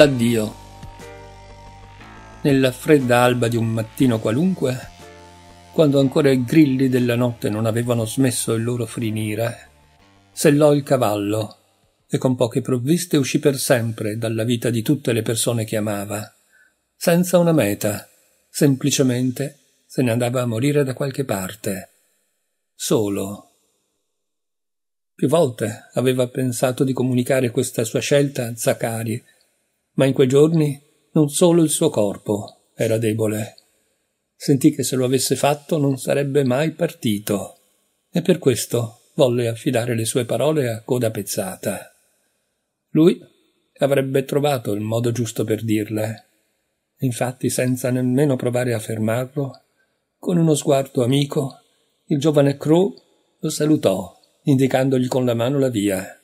l'addio. Nella fredda alba di un mattino qualunque, quando ancora i grilli della notte non avevano smesso il loro frinire, sellò il cavallo e con poche provviste uscì per sempre dalla vita di tutte le persone che amava, senza una meta, semplicemente se ne andava a morire da qualche parte, solo. Più volte aveva pensato di comunicare questa sua scelta a Zaccarie, ma in quei giorni non solo il suo corpo era debole. Sentì che se lo avesse fatto non sarebbe mai partito e per questo volle affidare le sue parole a coda pezzata. Lui avrebbe trovato il modo giusto per dirle. Infatti, senza nemmeno provare a fermarlo, con uno sguardo amico, il giovane Crow lo salutò, indicandogli con la mano la via.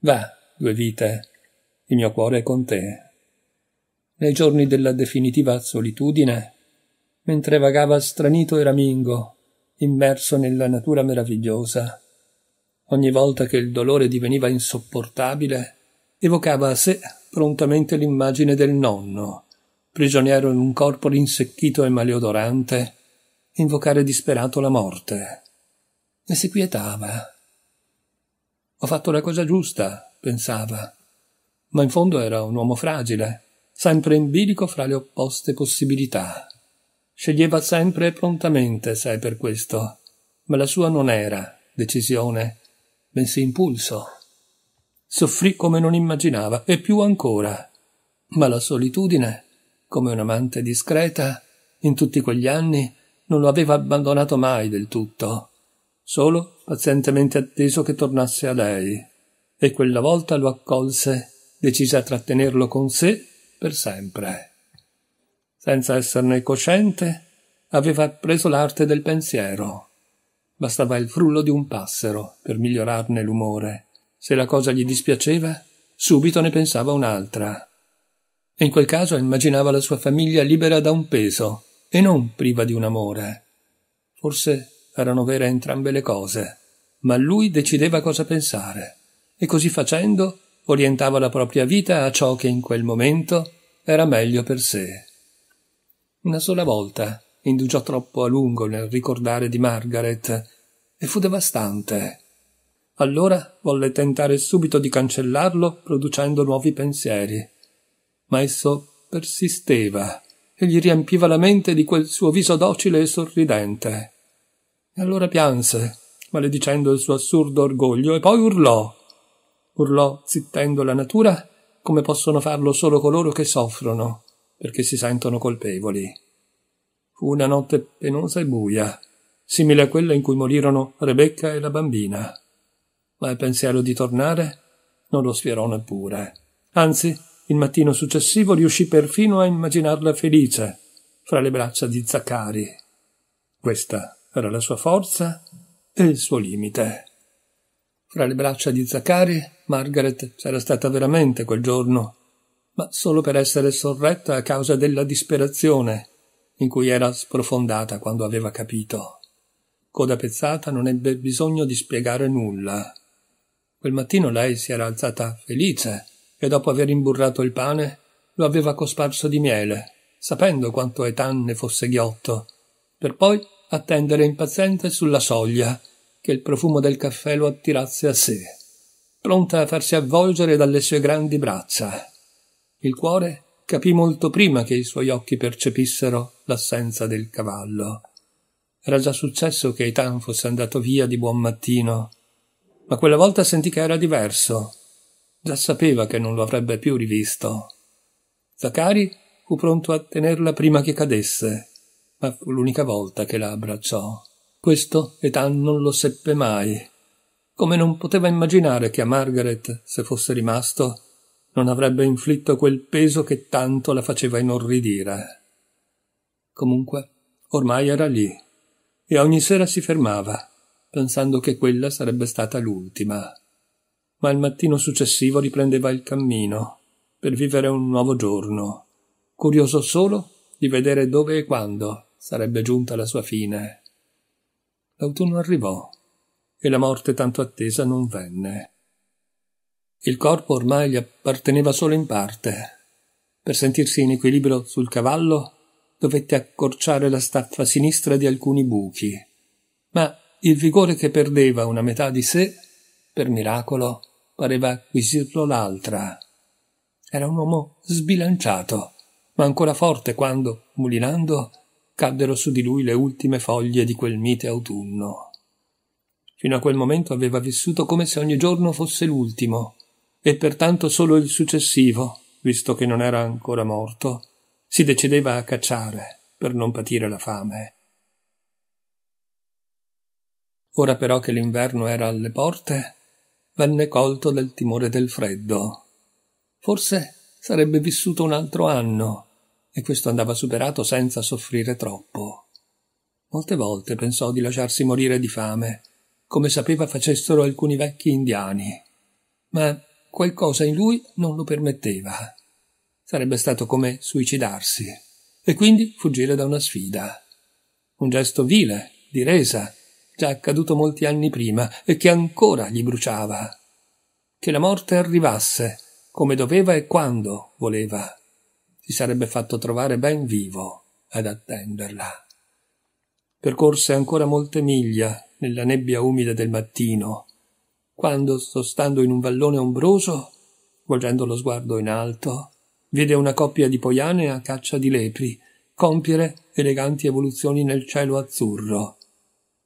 Va, due vite, il mio cuore è con te. Nei giorni della definitiva solitudine, mentre vagava stranito e ramingo, immerso nella natura meravigliosa, ogni volta che il dolore diveniva insopportabile, evocava a sé prontamente l'immagine del nonno, prigioniero in un corpo rinsecchito e maleodorante, invocare disperato la morte. E si quietava. Ho fatto la cosa giusta, pensava ma in fondo era un uomo fragile, sempre in bilico fra le opposte possibilità. Sceglieva sempre e prontamente, sai per questo, ma la sua non era decisione, bensì impulso. Soffrì come non immaginava, e più ancora. Ma la solitudine, come un'amante discreta, in tutti quegli anni non lo aveva abbandonato mai del tutto, solo pazientemente atteso che tornasse a lei, e quella volta lo accolse decise a trattenerlo con sé per sempre. Senza esserne cosciente, aveva appreso l'arte del pensiero. Bastava il frullo di un passero per migliorarne l'umore. Se la cosa gli dispiaceva, subito ne pensava un'altra. E in quel caso immaginava la sua famiglia libera da un peso e non priva di un amore. Forse erano vere entrambe le cose, ma lui decideva cosa pensare, e così facendo orientava la propria vita a ciò che in quel momento era meglio per sé. Una sola volta indugiò troppo a lungo nel ricordare di Margaret e fu devastante. Allora volle tentare subito di cancellarlo producendo nuovi pensieri. Ma esso persisteva e gli riempiva la mente di quel suo viso docile e sorridente. E allora pianse, maledicendo il suo assurdo orgoglio, e poi urlò urlò zittendo la natura, come possono farlo solo coloro che soffrono, perché si sentono colpevoli. Fu una notte penosa e buia, simile a quella in cui morirono Rebecca e la bambina. Ma il pensiero di tornare non lo sfierò neppure. Anzi, il mattino successivo riuscì perfino a immaginarla felice, fra le braccia di Zaccari. Questa era la sua forza e il suo limite. Fra le braccia di Zaccari, Margaret c'era stata veramente quel giorno, ma solo per essere sorretta a causa della disperazione in cui era sprofondata quando aveva capito. Coda pezzata non ebbe bisogno di spiegare nulla. Quel mattino lei si era alzata felice e dopo aver imburrato il pane lo aveva cosparso di miele, sapendo quanto Etan ne fosse ghiotto, per poi attendere impaziente sulla soglia che il profumo del caffè lo attirasse a sé, pronta a farsi avvolgere dalle sue grandi braccia. Il cuore capì molto prima che i suoi occhi percepissero l'assenza del cavallo. Era già successo che Eitan fosse andato via di buon mattino, ma quella volta sentì che era diverso. Già sapeva che non lo avrebbe più rivisto. Zacari fu pronto a tenerla prima che cadesse, ma fu l'unica volta che la abbracciò. Questo Ethan non lo seppe mai, come non poteva immaginare che a Margaret, se fosse rimasto, non avrebbe inflitto quel peso che tanto la faceva inorridire. Comunque, ormai era lì, e ogni sera si fermava, pensando che quella sarebbe stata l'ultima. Ma il mattino successivo riprendeva il cammino, per vivere un nuovo giorno, curioso solo di vedere dove e quando sarebbe giunta la sua fine l'autunno arrivò e la morte tanto attesa non venne. Il corpo ormai gli apparteneva solo in parte. Per sentirsi in equilibrio sul cavallo dovette accorciare la staffa sinistra di alcuni buchi, ma il vigore che perdeva una metà di sé, per miracolo, pareva acquisirlo l'altra. Era un uomo sbilanciato, ma ancora forte quando, mulinando, caddero su di lui le ultime foglie di quel mite autunno. Fino a quel momento aveva vissuto come se ogni giorno fosse l'ultimo, e pertanto solo il successivo, visto che non era ancora morto, si decideva a cacciare per non patire la fame. Ora però che l'inverno era alle porte, venne colto del timore del freddo. Forse sarebbe vissuto un altro anno e questo andava superato senza soffrire troppo. Molte volte pensò di lasciarsi morire di fame, come sapeva facessero alcuni vecchi indiani, ma qualcosa in lui non lo permetteva. Sarebbe stato come suicidarsi, e quindi fuggire da una sfida. Un gesto vile, di resa, già accaduto molti anni prima e che ancora gli bruciava. Che la morte arrivasse, come doveva e quando voleva si sarebbe fatto trovare ben vivo ad attenderla. Percorse ancora molte miglia nella nebbia umida del mattino, quando, sostando in un vallone ombroso, volgendo lo sguardo in alto, vide una coppia di poiane a caccia di lepri compiere eleganti evoluzioni nel cielo azzurro,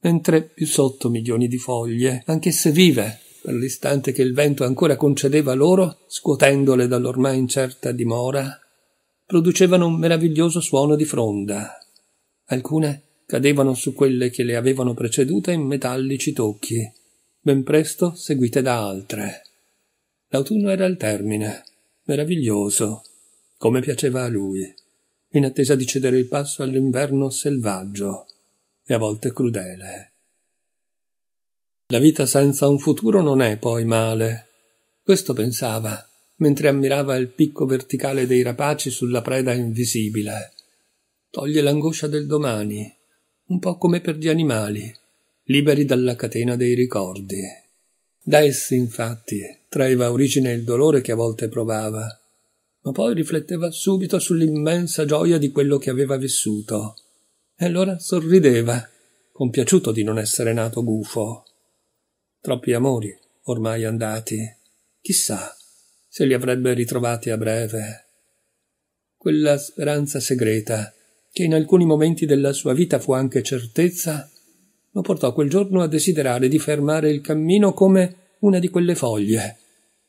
mentre più sotto milioni di foglie, anch'esse vive, per l'istante che il vento ancora concedeva loro, scuotendole dall'ormai incerta dimora, producevano un meraviglioso suono di fronda. Alcune cadevano su quelle che le avevano precedute in metallici tocchi, ben presto seguite da altre. L'autunno era al termine, meraviglioso, come piaceva a lui, in attesa di cedere il passo all'inverno selvaggio e a volte crudele. La vita senza un futuro non è poi male. Questo pensava mentre ammirava il picco verticale dei rapaci sulla preda invisibile. Toglie l'angoscia del domani, un po' come per gli animali, liberi dalla catena dei ricordi. Da essi, infatti, traeva origine il dolore che a volte provava, ma poi rifletteva subito sull'immensa gioia di quello che aveva vissuto. E allora sorrideva, compiaciuto di non essere nato gufo. Troppi amori ormai andati. Chissà se li avrebbe ritrovati a breve. Quella speranza segreta, che in alcuni momenti della sua vita fu anche certezza, lo portò quel giorno a desiderare di fermare il cammino come una di quelle foglie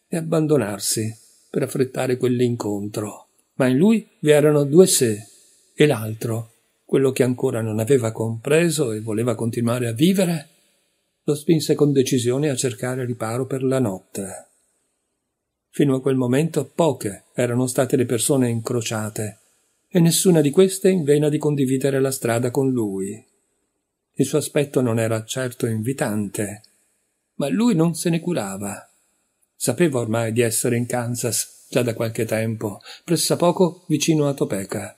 e abbandonarsi per affrettare quell'incontro. Ma in lui vi erano due sé e l'altro, quello che ancora non aveva compreso e voleva continuare a vivere, lo spinse con decisione a cercare riparo per la notte. Fino a quel momento poche erano state le persone incrociate, e nessuna di queste in vena di condividere la strada con lui. Il suo aspetto non era certo invitante, ma lui non se ne curava. Sapeva ormai di essere in Kansas già da qualche tempo, pressa poco vicino a Topeka.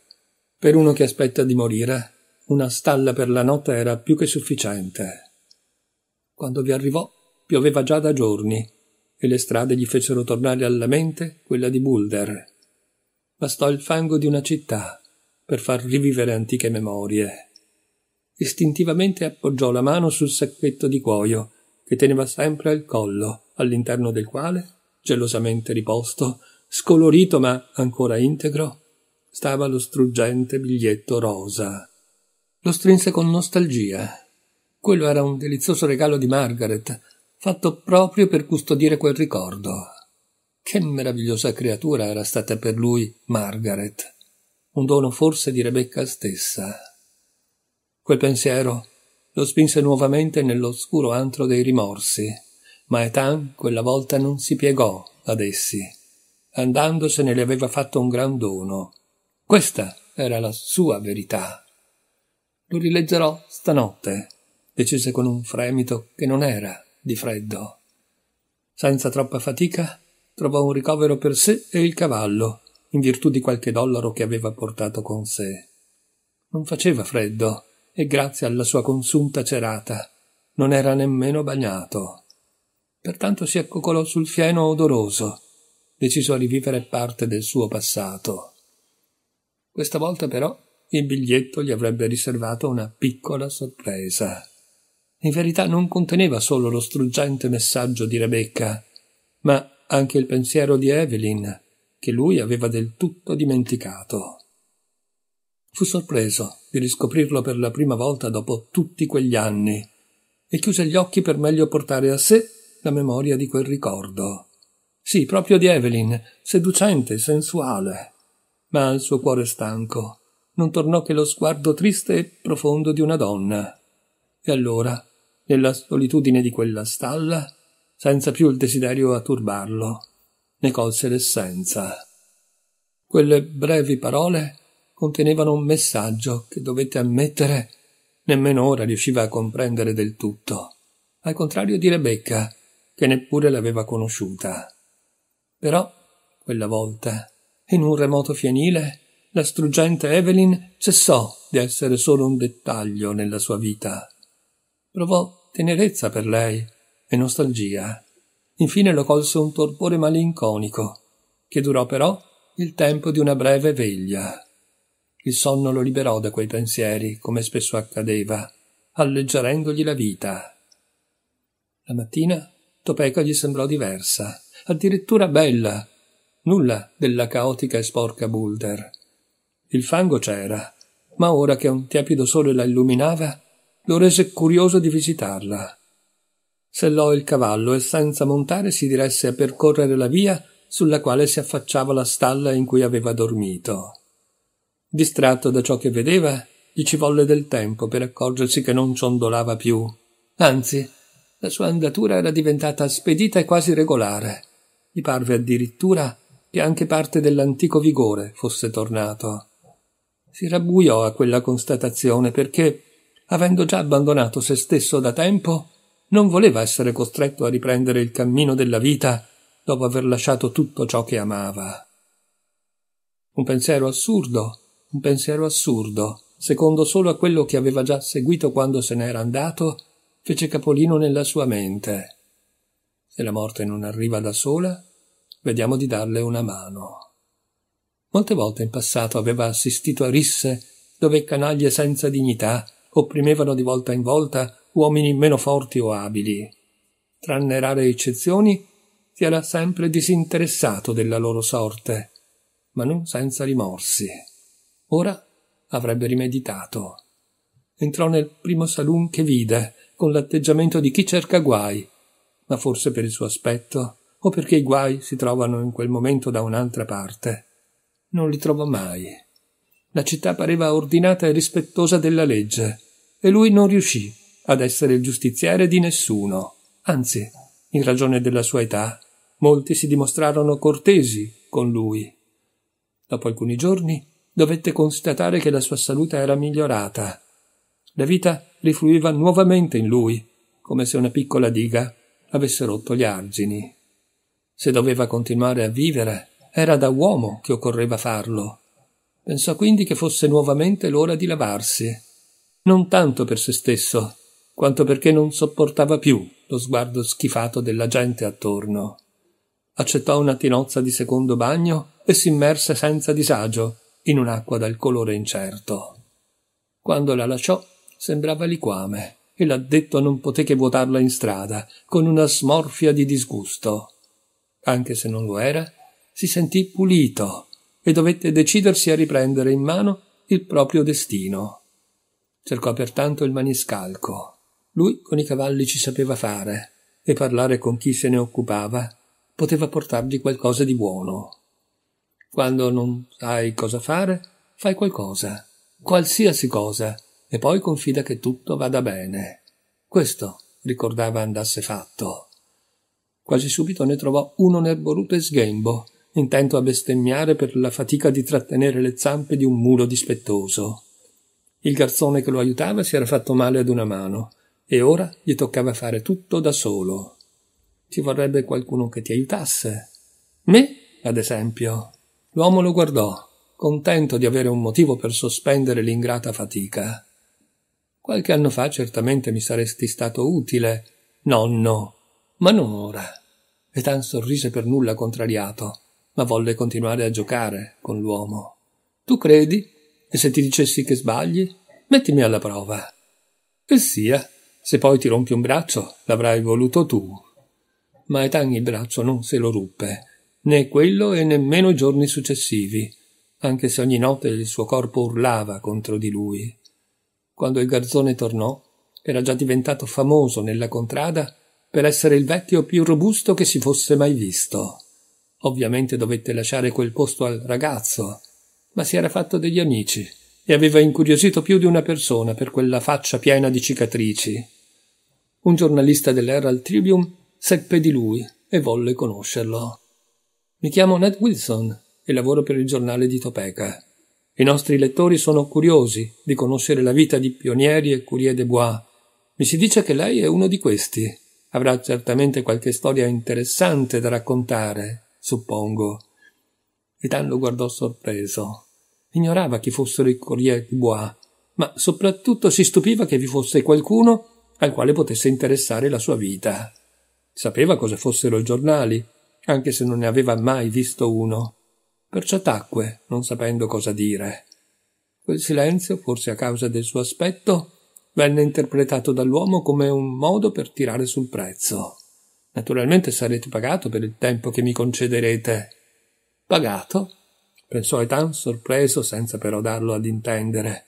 Per uno che aspetta di morire, una stalla per la notte era più che sufficiente. Quando vi arrivò, pioveva già da giorni e le strade gli fecero tornare alla mente quella di Boulder. Bastò il fango di una città per far rivivere antiche memorie. Istintivamente appoggiò la mano sul sacchetto di cuoio che teneva sempre al collo, all'interno del quale, gelosamente riposto, scolorito ma ancora integro, stava lo struggente biglietto rosa. Lo strinse con nostalgia. Quello era un delizioso regalo di Margaret, fatto proprio per custodire quel ricordo. Che meravigliosa creatura era stata per lui Margaret, un dono forse di Rebecca stessa. Quel pensiero lo spinse nuovamente nell'oscuro antro dei rimorsi, ma Etan quella volta non si piegò ad essi. Andandosene le aveva fatto un gran dono. Questa era la sua verità. Lo rileggerò stanotte, decise con un fremito che non era di freddo. Senza troppa fatica trovò un ricovero per sé e il cavallo, in virtù di qualche dollaro che aveva portato con sé. Non faceva freddo e grazie alla sua consunta cerata non era nemmeno bagnato. Pertanto si accocolò sul fieno odoroso, deciso a rivivere parte del suo passato. Questa volta però il biglietto gli avrebbe riservato una piccola sorpresa in verità non conteneva solo lo struggente messaggio di Rebecca, ma anche il pensiero di Evelyn, che lui aveva del tutto dimenticato. Fu sorpreso di riscoprirlo per la prima volta dopo tutti quegli anni e chiuse gli occhi per meglio portare a sé la memoria di quel ricordo. Sì, proprio di Evelyn, seducente, sensuale. Ma al suo cuore stanco non tornò che lo sguardo triste e profondo di una donna e allora, nella solitudine di quella stalla, senza più il desiderio a turbarlo, ne colse l'essenza. Quelle brevi parole contenevano un messaggio che dovette ammettere nemmeno ora riusciva a comprendere del tutto, al contrario di Rebecca, che neppure l'aveva conosciuta. Però, quella volta, in un remoto fienile, la struggente Evelyn cessò di essere solo un dettaglio nella sua vita. Provò tenerezza per lei e nostalgia. Infine lo colse un torpore malinconico, che durò però il tempo di una breve veglia. Il sonno lo liberò da quei pensieri, come spesso accadeva, alleggerendogli la vita. La mattina Topeka gli sembrò diversa, addirittura bella, nulla della caotica e sporca Boulder. Il fango c'era, ma ora che un tiepido sole la illuminava, lo rese curioso di visitarla. Sellò il cavallo e senza montare si diresse a percorrere la via sulla quale si affacciava la stalla in cui aveva dormito. Distratto da ciò che vedeva, gli ci volle del tempo per accorgersi che non ciondolava più. Anzi, la sua andatura era diventata spedita e quasi regolare. Gli parve addirittura che anche parte dell'antico vigore fosse tornato. Si rabbuiò a quella constatazione perché avendo già abbandonato se stesso da tempo, non voleva essere costretto a riprendere il cammino della vita dopo aver lasciato tutto ciò che amava. Un pensiero assurdo, un pensiero assurdo, secondo solo a quello che aveva già seguito quando se n'era andato, fece capolino nella sua mente. Se la morte non arriva da sola, vediamo di darle una mano. Molte volte in passato aveva assistito a risse dove canaglie senza dignità opprimevano di volta in volta uomini meno forti o abili. Tranne rare eccezioni, si era sempre disinteressato della loro sorte, ma non senza rimorsi. Ora avrebbe rimeditato. Entrò nel primo saloon che vide, con l'atteggiamento di chi cerca guai, ma forse per il suo aspetto o perché i guai si trovano in quel momento da un'altra parte. Non li trovò mai. La città pareva ordinata e rispettosa della legge, e lui non riuscì ad essere il giustiziere di nessuno. Anzi, in ragione della sua età, molti si dimostrarono cortesi con lui. Dopo alcuni giorni dovette constatare che la sua salute era migliorata. La vita rifluiva nuovamente in lui, come se una piccola diga avesse rotto gli argini. Se doveva continuare a vivere, era da uomo che occorreva farlo. Pensò quindi che fosse nuovamente l'ora di lavarsi non tanto per se stesso, quanto perché non sopportava più lo sguardo schifato della gente attorno. Accettò una tinozza di secondo bagno e si immerse senza disagio in un'acqua dal colore incerto. Quando la lasciò sembrava liquame e l'addetto non poté che vuotarla in strada con una smorfia di disgusto. Anche se non lo era, si sentì pulito e dovette decidersi a riprendere in mano il proprio destino. Cercò pertanto il maniscalco. Lui con i cavalli ci sapeva fare, e parlare con chi se ne occupava poteva portargli qualcosa di buono. Quando non sai cosa fare, fai qualcosa, qualsiasi cosa, e poi confida che tutto vada bene. Questo ricordava andasse fatto. Quasi subito ne trovò uno nerboruto e sghembo, intento a bestemmiare per la fatica di trattenere le zampe di un mulo dispettoso. Il garzone che lo aiutava si era fatto male ad una mano e ora gli toccava fare tutto da solo. Ci vorrebbe qualcuno che ti aiutasse. Me, ad esempio. L'uomo lo guardò, contento di avere un motivo per sospendere l'ingrata fatica. Qualche anno fa certamente mi saresti stato utile, nonno, ma non ora. Etan sorrise per nulla contrariato, ma volle continuare a giocare con l'uomo. Tu credi e se ti dicessi che sbagli? Mettimi alla prova. Che sia, se poi ti rompi un braccio, l'avrai voluto tu. Ma Ethan il braccio non se lo ruppe, né quello e nemmeno i giorni successivi, anche se ogni notte il suo corpo urlava contro di lui. Quando il garzone tornò, era già diventato famoso nella contrada per essere il vecchio più robusto che si fosse mai visto. Ovviamente dovette lasciare quel posto al ragazzo, ma si era fatto degli amici e aveva incuriosito più di una persona per quella faccia piena di cicatrici. Un giornalista dell'Herald Tribune seppe di lui e volle conoscerlo. Mi chiamo Ned Wilson e lavoro per il giornale di Topeka. I nostri lettori sono curiosi di conoscere la vita di pionieri e curie de bois. Mi si dice che lei è uno di questi. Avrà certamente qualche storia interessante da raccontare, suppongo. Itan lo guardò sorpreso. Ignorava chi fossero i Courrier du Bois, ma soprattutto si stupiva che vi fosse qualcuno al quale potesse interessare la sua vita. Sapeva cosa fossero i giornali, anche se non ne aveva mai visto uno. Perciò tacque, non sapendo cosa dire. Quel silenzio, forse a causa del suo aspetto, venne interpretato dall'uomo come un modo per tirare sul prezzo. Naturalmente sarete pagato per il tempo che mi concederete. Pagato? pensò Etan sorpreso senza però darlo ad intendere,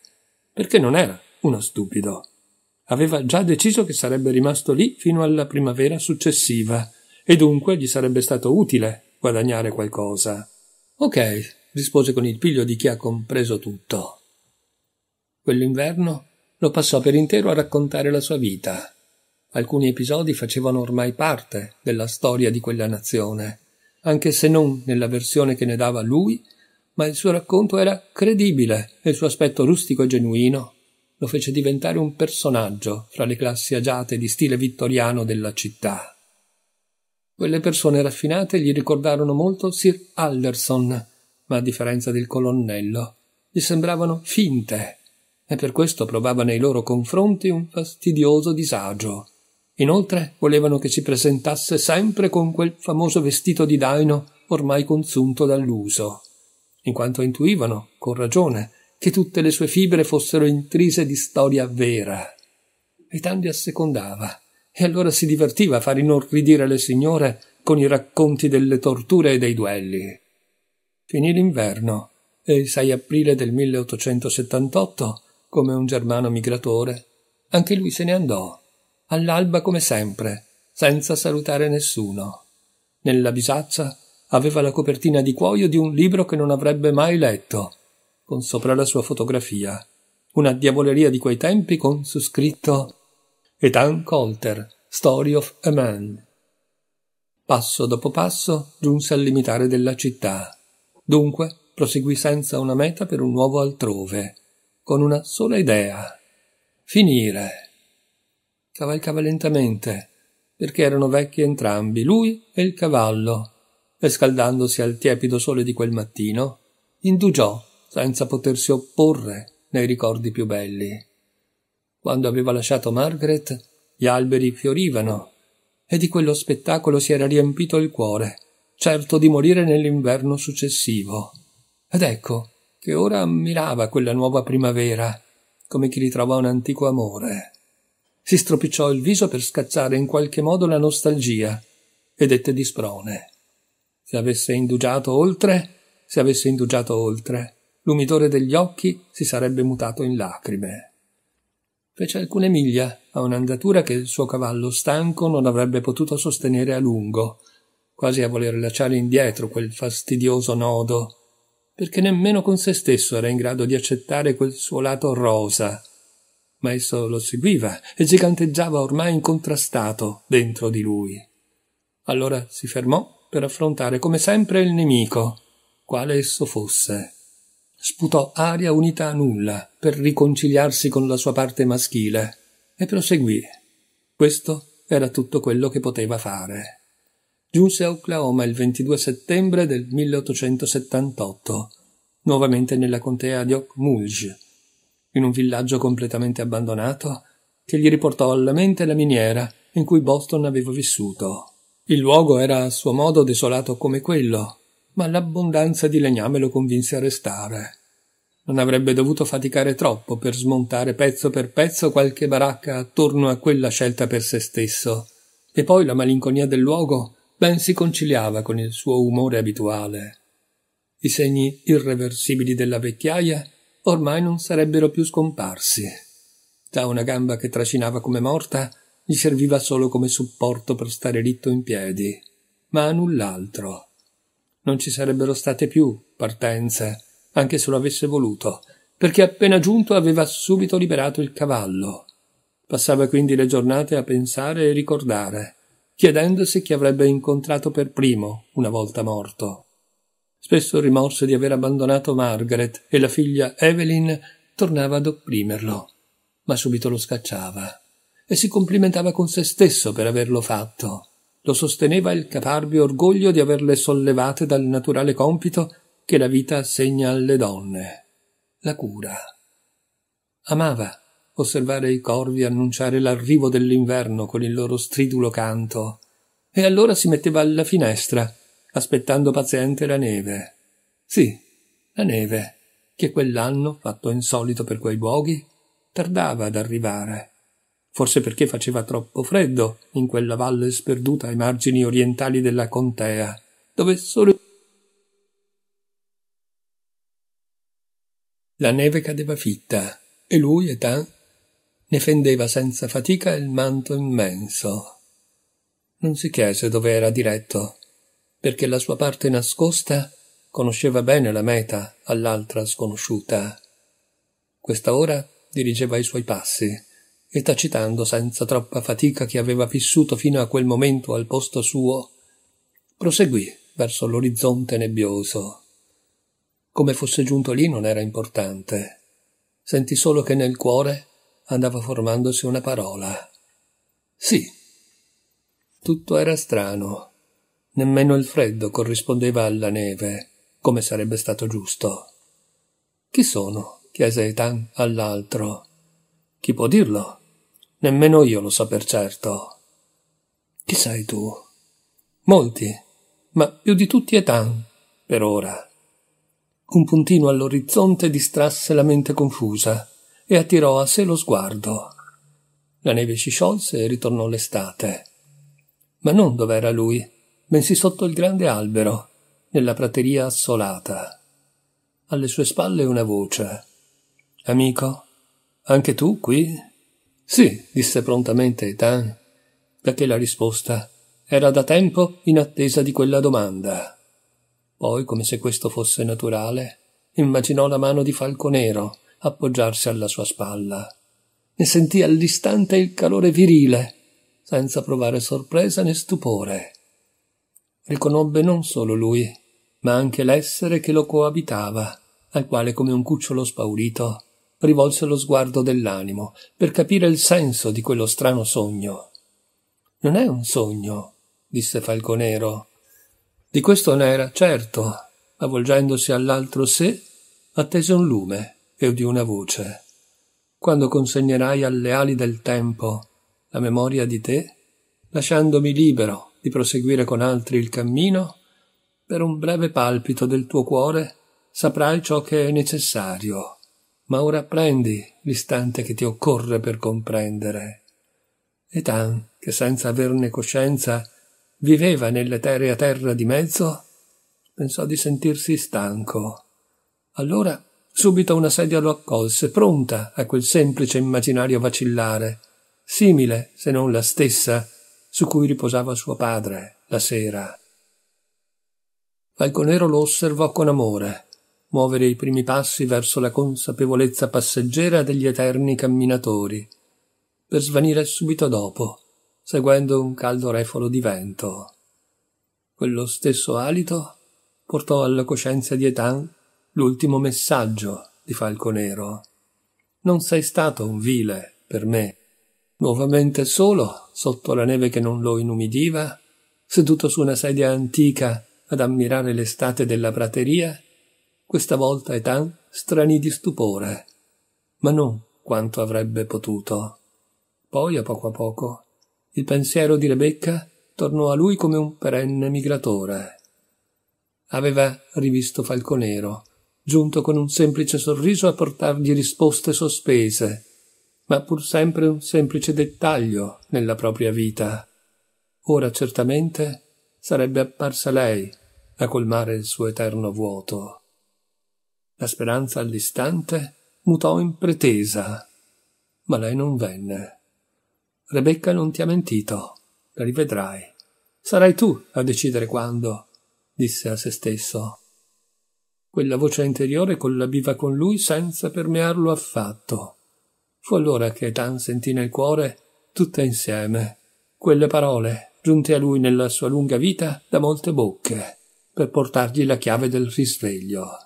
perché non era uno stupido. Aveva già deciso che sarebbe rimasto lì fino alla primavera successiva e dunque gli sarebbe stato utile guadagnare qualcosa. Ok, rispose con il piglio di chi ha compreso tutto. Quell'inverno lo passò per intero a raccontare la sua vita. Alcuni episodi facevano ormai parte della storia di quella nazione, anche se non nella versione che ne dava lui ma il suo racconto era credibile e il suo aspetto rustico e genuino lo fece diventare un personaggio fra le classi agiate di stile vittoriano della città. Quelle persone raffinate gli ricordarono molto Sir Alderson, ma a differenza del colonnello, gli sembravano finte e per questo provava nei loro confronti un fastidioso disagio. Inoltre volevano che si presentasse sempre con quel famoso vestito di daino ormai consunto dall'uso in quanto intuivano, con ragione, che tutte le sue fibre fossero intrise di storia vera. E li assecondava, e allora si divertiva a far inorridire le signore con i racconti delle torture e dei duelli. Finì l'inverno, e il 6 aprile del 1878, come un germano migratore, anche lui se ne andò, all'alba come sempre, senza salutare nessuno. Nella bisaccia aveva la copertina di cuoio di un libro che non avrebbe mai letto, con sopra la sua fotografia, una diavoleria di quei tempi con su scritto Ethan Colter, Story of a Man. Passo dopo passo giunse al limitare della città. Dunque proseguì senza una meta per un nuovo altrove, con una sola idea. Finire. Cavalcava lentamente, perché erano vecchi entrambi, lui e il cavallo, e scaldandosi al tiepido sole di quel mattino, indugiò senza potersi opporre nei ricordi più belli. Quando aveva lasciato Margaret, gli alberi fiorivano e di quello spettacolo si era riempito il cuore, certo di morire nell'inverno successivo. Ed ecco che ora ammirava quella nuova primavera, come chi ritrova un antico amore. Si stropicciò il viso per scacciare in qualche modo la nostalgia e dette di sprone. Se avesse indugiato oltre, se avesse indugiato oltre, l'umidore degli occhi si sarebbe mutato in lacrime. Fece alcune miglia a un'andatura che il suo cavallo stanco non avrebbe potuto sostenere a lungo, quasi a voler lasciare indietro quel fastidioso nodo, perché nemmeno con se stesso era in grado di accettare quel suo lato rosa. Ma esso lo seguiva e giganteggiava ormai incontrastato dentro di lui. Allora si fermò per affrontare come sempre il nemico, quale esso fosse. Sputò aria unita a nulla per riconciliarsi con la sua parte maschile e proseguì. Questo era tutto quello che poteva fare. Giunse a Oklahoma il 22 settembre del 1878, nuovamente nella contea di Okmulge, in un villaggio completamente abbandonato che gli riportò alla mente la miniera in cui Boston aveva vissuto. Il luogo era a suo modo desolato come quello, ma l'abbondanza di legname lo convinse a restare. Non avrebbe dovuto faticare troppo per smontare pezzo per pezzo qualche baracca attorno a quella scelta per se stesso, e poi la malinconia del luogo ben si conciliava con il suo umore abituale. I segni irreversibili della vecchiaia ormai non sarebbero più scomparsi. Da una gamba che trascinava come morta gli serviva solo come supporto per stare ritto in piedi, ma a null'altro. Non ci sarebbero state più partenze, anche se lo avesse voluto, perché appena giunto aveva subito liberato il cavallo. Passava quindi le giornate a pensare e ricordare, chiedendosi chi avrebbe incontrato per primo una volta morto. Spesso il rimorso di aver abbandonato Margaret e la figlia Evelyn tornava ad opprimerlo, ma subito lo scacciava e si complimentava con se stesso per averlo fatto. Lo sosteneva il caparbio orgoglio di averle sollevate dal naturale compito che la vita assegna alle donne. La cura. Amava osservare i corvi annunciare l'arrivo dell'inverno con il loro stridulo canto, e allora si metteva alla finestra, aspettando paziente la neve. Sì, la neve, che quell'anno, fatto insolito per quei luoghi, tardava ad arrivare forse perché faceva troppo freddo in quella valle sperduta ai margini orientali della contea, dove solo La neve cadeva fitta e lui, Etan, ne fendeva senza fatica il manto immenso. Non si chiese dove era diretto, perché la sua parte nascosta conosceva bene la meta all'altra sconosciuta. Questa ora dirigeva i suoi passi e tacitando senza troppa fatica che aveva vissuto fino a quel momento al posto suo, proseguì verso l'orizzonte nebbioso. Come fosse giunto lì non era importante. Sentì solo che nel cuore andava formandosi una parola. Sì. Tutto era strano. Nemmeno il freddo corrispondeva alla neve, come sarebbe stato giusto. Chi sono? chiese Etan all'altro. Chi può dirlo? Nemmeno io lo so per certo. Chi sei tu? Molti, ma più di tutti Etan, per ora. Un puntino all'orizzonte distrasse la mente confusa e attirò a sé lo sguardo. La neve si sciolse e ritornò l'estate. Ma non dov'era lui, bensì sotto il grande albero, nella prateria assolata. Alle sue spalle una voce. Amico, anche tu qui? Sì, disse prontamente Etan, perché la risposta era da tempo in attesa di quella domanda. Poi, come se questo fosse naturale, immaginò la mano di Falconero appoggiarsi alla sua spalla. Ne sentì all'istante il calore virile, senza provare sorpresa né stupore. Riconobbe non solo lui, ma anche l'essere che lo coabitava, al quale come un cucciolo spaurito rivolse lo sguardo dell'animo per capire il senso di quello strano sogno. Non è un sogno, disse Falconero. Di questo n'era certo, ma volgendosi all'altro sé, attese un lume e udì una voce. Quando consegnerai alle ali del tempo la memoria di te, lasciandomi libero di proseguire con altri il cammino, per un breve palpito del tuo cuore saprai ciò che è necessario ma ora prendi l'istante che ti occorre per comprendere. E Tan, che senza averne coscienza viveva nell'eterea terra di mezzo, pensò di sentirsi stanco. Allora subito una sedia lo accolse, pronta a quel semplice immaginario vacillare, simile, se non la stessa, su cui riposava suo padre la sera. Falconero lo osservò con amore, muovere i primi passi verso la consapevolezza passeggera degli eterni camminatori, per svanire subito dopo, seguendo un caldo refolo di vento. Quello stesso alito portò alla coscienza di Etan l'ultimo messaggio di Falconero. Non sei stato un vile per me. Nuovamente solo, sotto la neve che non lo inumidiva, seduto su una sedia antica ad ammirare l'estate della prateria, questa volta Etan stranì di stupore, ma non quanto avrebbe potuto. Poi, a poco a poco, il pensiero di Rebecca tornò a lui come un perenne migratore. Aveva rivisto Falconero, giunto con un semplice sorriso a portargli risposte sospese, ma pur sempre un semplice dettaglio nella propria vita. Ora certamente sarebbe apparsa lei a colmare il suo eterno vuoto. La speranza all'istante mutò in pretesa, ma lei non venne. Rebecca non ti ha mentito, la rivedrai. Sarai tu a decidere quando, disse a se stesso. Quella voce interiore collabiva con lui senza permearlo affatto. Fu allora che Tan sentì nel cuore, tutte insieme, quelle parole giunte a lui nella sua lunga vita da molte bocche, per portargli la chiave del risveglio.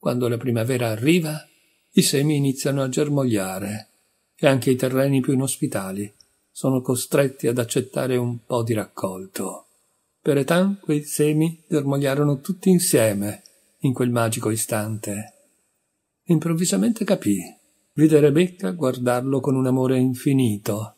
Quando la primavera arriva, i semi iniziano a germogliare e anche i terreni più inospitali sono costretti ad accettare un po' di raccolto. Per Etan quei semi germogliarono tutti insieme in quel magico istante. Improvvisamente capì, vide Rebecca guardarlo con un amore infinito,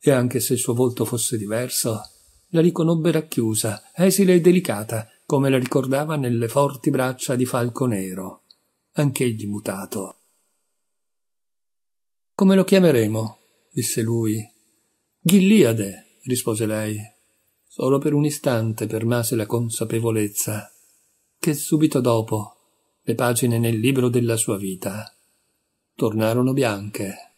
e anche se il suo volto fosse diverso, la riconobbe racchiusa, esile e delicata, come la ricordava nelle forti braccia di Falco Nero, anch'egli mutato. Come lo chiameremo? disse lui. Ghilliade, rispose lei. Solo per un istante permase la consapevolezza che subito dopo le pagine nel libro della sua vita tornarono bianche.